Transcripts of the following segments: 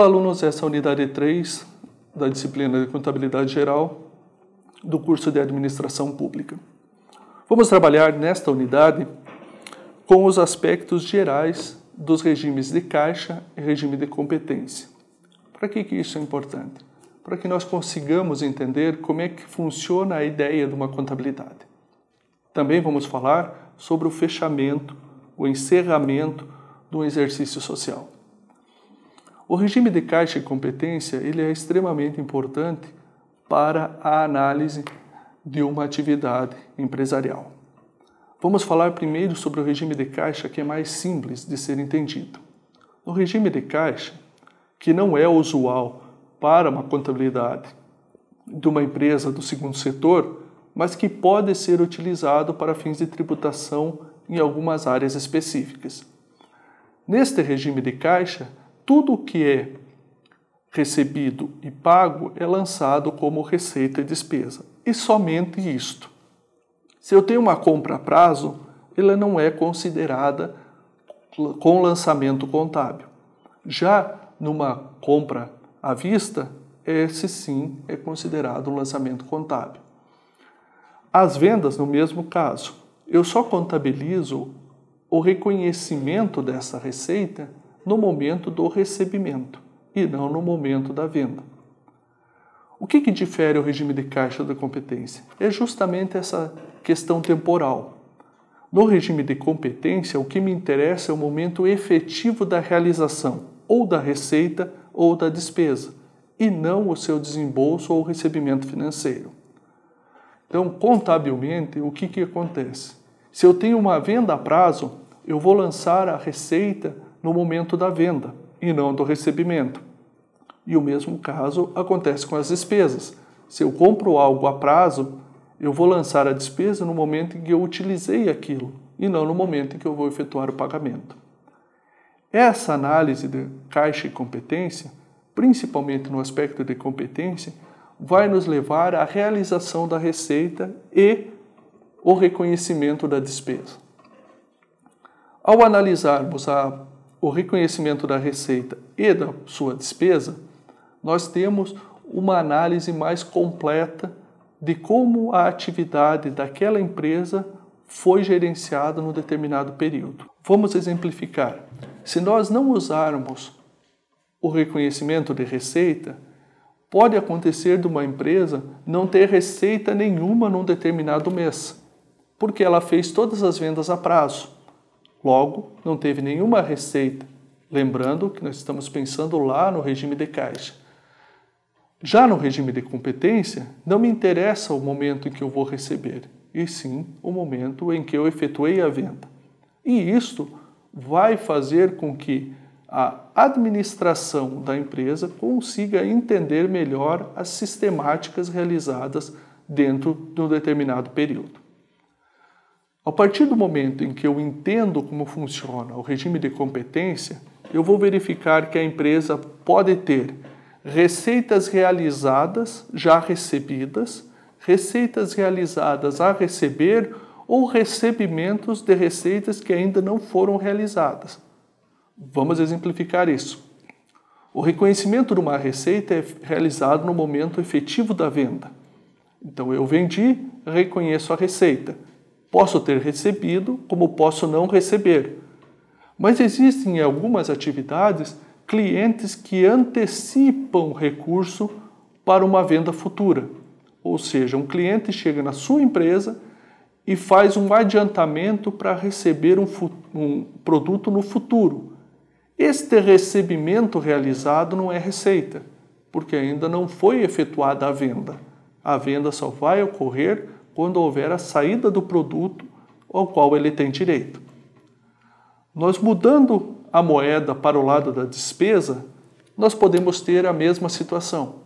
Olá, alunos, essa é a unidade 3 da disciplina de Contabilidade Geral do curso de Administração Pública. Vamos trabalhar nesta unidade com os aspectos gerais dos regimes de caixa e regime de competência. Para que, que isso é importante? Para que nós consigamos entender como é que funciona a ideia de uma contabilidade. Também vamos falar sobre o fechamento, o encerramento de um exercício social. O regime de caixa e competência ele é extremamente importante para a análise de uma atividade empresarial. Vamos falar primeiro sobre o regime de caixa, que é mais simples de ser entendido. No regime de caixa, que não é usual para uma contabilidade de uma empresa do segundo setor, mas que pode ser utilizado para fins de tributação em algumas áreas específicas. Neste regime de caixa, tudo que é recebido e pago é lançado como receita e despesa. E somente isto. Se eu tenho uma compra a prazo, ela não é considerada com lançamento contábil. Já numa compra à vista, esse sim é considerado um lançamento contábil. As vendas, no mesmo caso, eu só contabilizo o reconhecimento dessa receita no momento do recebimento e não no momento da venda. O que, que difere o regime de caixa da competência? É justamente essa questão temporal. No regime de competência, o que me interessa é o momento efetivo da realização, ou da receita ou da despesa, e não o seu desembolso ou recebimento financeiro. Então, contabilmente, o que, que acontece? Se eu tenho uma venda a prazo, eu vou lançar a receita no momento da venda e não do recebimento. E o mesmo caso acontece com as despesas. Se eu compro algo a prazo, eu vou lançar a despesa no momento em que eu utilizei aquilo e não no momento em que eu vou efetuar o pagamento. Essa análise de caixa e competência, principalmente no aspecto de competência, vai nos levar à realização da receita e o reconhecimento da despesa. Ao analisarmos a o reconhecimento da receita e da sua despesa, nós temos uma análise mais completa de como a atividade daquela empresa foi gerenciada no determinado período. Vamos exemplificar. Se nós não usarmos o reconhecimento de receita, pode acontecer de uma empresa não ter receita nenhuma num determinado mês, porque ela fez todas as vendas a prazo. Logo, não teve nenhuma receita, lembrando que nós estamos pensando lá no regime de caixa. Já no regime de competência, não me interessa o momento em que eu vou receber, e sim o momento em que eu efetuei a venda. E isto vai fazer com que a administração da empresa consiga entender melhor as sistemáticas realizadas dentro de um determinado período. A partir do momento em que eu entendo como funciona o regime de competência, eu vou verificar que a empresa pode ter receitas realizadas já recebidas, receitas realizadas a receber ou recebimentos de receitas que ainda não foram realizadas. Vamos exemplificar isso. O reconhecimento de uma receita é realizado no momento efetivo da venda. Então eu vendi, reconheço a receita. Posso ter recebido, como posso não receber. Mas existem em algumas atividades clientes que antecipam recurso para uma venda futura. Ou seja, um cliente chega na sua empresa e faz um adiantamento para receber um, um, produto no futuro. Este recebimento realizado não é receita, porque ainda não foi efetuada a venda. A venda só vai ocorrer quando houver a saída do produto ao qual ele tem direito. Nós mudando a moeda para o lado da despesa, nós podemos ter a mesma situação.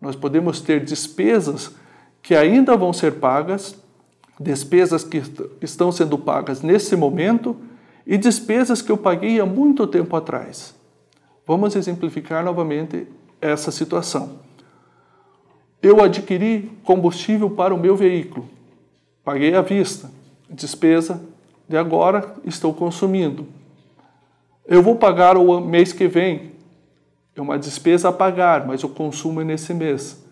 Nós podemos ter despesas que ainda vão ser pagas, despesas que estão sendo pagas nesse momento e despesas que eu paguei há muito tempo atrás. Vamos exemplificar novamente essa situação. Eu adquiri combustível para o meu veículo Paguei à vista, despesa de agora estou consumindo. Eu vou pagar o mês que vem, é uma despesa a pagar, mas o consumo é nesse mês.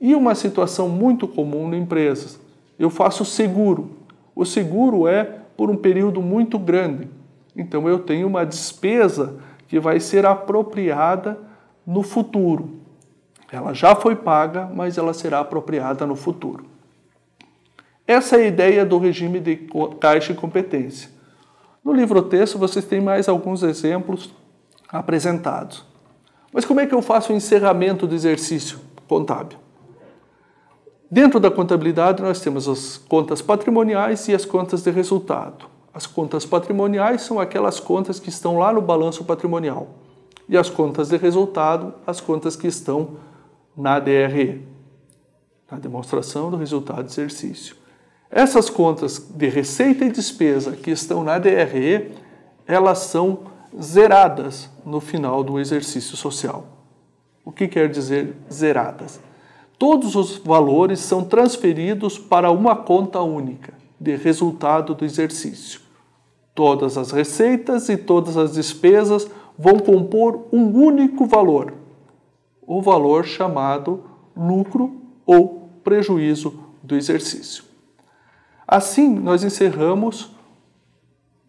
E uma situação muito comum em empresas, eu faço seguro. O seguro é por um período muito grande. Então eu tenho uma despesa que vai ser apropriada no futuro. Ela já foi paga, mas ela será apropriada no futuro. Essa é a ideia do regime de caixa e competência. No livro texto, vocês têm mais alguns exemplos apresentados. Mas como é que eu faço o encerramento do exercício contábil? Dentro da contabilidade, nós temos as contas patrimoniais e as contas de resultado. As contas patrimoniais são aquelas contas que estão lá no balanço patrimonial. E as contas de resultado, as contas que estão na DRE, na demonstração do resultado do exercício. Essas contas de receita e despesa que estão na DRE, elas são zeradas no final do exercício social. O que quer dizer zeradas? Todos os valores são transferidos para uma conta única de resultado do exercício. Todas as receitas e todas as despesas vão compor um único valor, o valor chamado lucro ou prejuízo do exercício. Assim, nós encerramos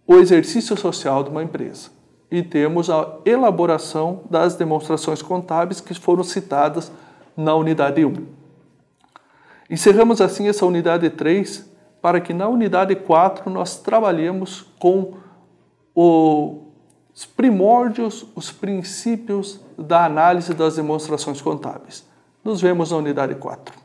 o exercício social de uma empresa e temos a elaboração das demonstrações contábeis que foram citadas na unidade 1. Encerramos assim essa unidade 3 para que na unidade 4 nós trabalhemos com os primórdios, os princípios da análise das demonstrações contábeis. Nos vemos na unidade 4.